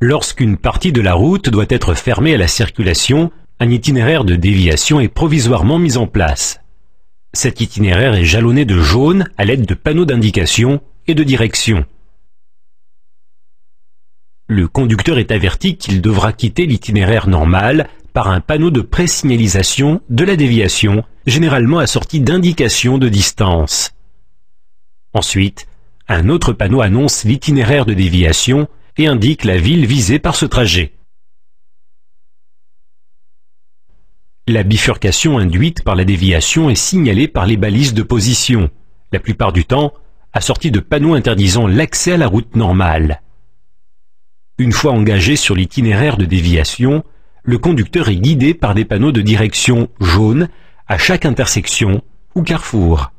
Lorsqu'une partie de la route doit être fermée à la circulation, un itinéraire de déviation est provisoirement mis en place. Cet itinéraire est jalonné de jaune à l'aide de panneaux d'indication et de direction. Le conducteur est averti qu'il devra quitter l'itinéraire normal par un panneau de présignalisation de la déviation, généralement assorti d'indications de distance. Ensuite, un autre panneau annonce l'itinéraire de déviation et indique la ville visée par ce trajet. La bifurcation induite par la déviation est signalée par les balises de position, la plupart du temps assorties de panneaux interdisant l'accès à la route normale. Une fois engagé sur l'itinéraire de déviation, le conducteur est guidé par des panneaux de direction jaune à chaque intersection ou carrefour.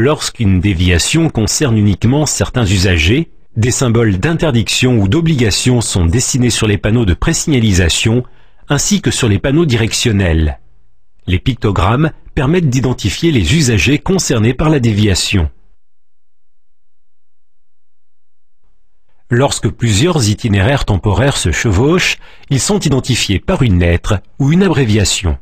lorsqu'une déviation concerne uniquement certains usagers, des symboles d'interdiction ou d'obligation sont dessinés sur les panneaux de présignalisation ainsi que sur les panneaux directionnels. Les pictogrammes permettent d'identifier les usagers concernés par la déviation. Lorsque plusieurs itinéraires temporaires se chevauchent, ils sont identifiés par une lettre ou une abréviation.